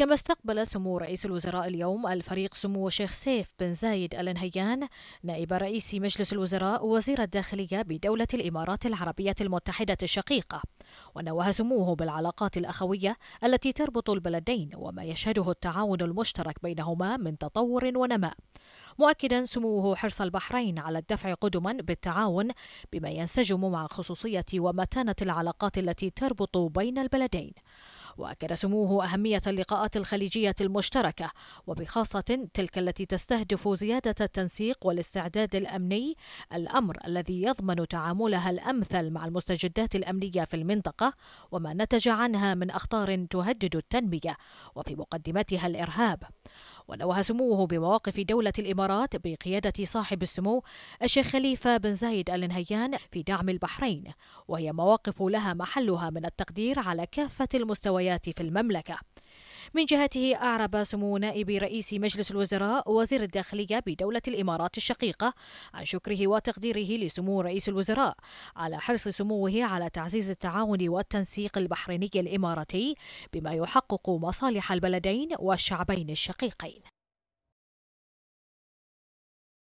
كما استقبل سمو رئيس الوزراء اليوم الفريق سمو الشيخ سيف بن زايد آل نهيان نائب رئيس مجلس الوزراء وزير الداخلية بدولة الإمارات العربية المتحدة الشقيقة ونوه سموه بالعلاقات الأخوية التي تربط البلدين وما يشهده التعاون المشترك بينهما من تطور ونماء مؤكدا سموه حرص البحرين على الدفع قدما بالتعاون بما ينسجم مع خصوصية ومتانة العلاقات التي تربط بين البلدين وأكد سموه أهمية اللقاءات الخليجية المشتركة وبخاصة تلك التي تستهدف زيادة التنسيق والاستعداد الأمني الأمر الذي يضمن تعاملها الأمثل مع المستجدات الأمنية في المنطقة وما نتج عنها من أخطار تهدد التنمية وفي مقدمتها الإرهاب ونوه سموه بمواقف دولة الإمارات بقيادة صاحب السمو الشيخ خليفة بن زايد آل نهيان في دعم البحرين وهي مواقف لها محلها من التقدير على كافة المستويات في المملكة من جهته أعرب سمو نائب رئيس مجلس الوزراء وزير الداخلية بدولة الإمارات الشقيقة عن شكره وتقديره لسمو رئيس الوزراء على حرص سموه على تعزيز التعاون والتنسيق البحريني الإماراتي بما يحقق مصالح البلدين والشعبين الشقيقين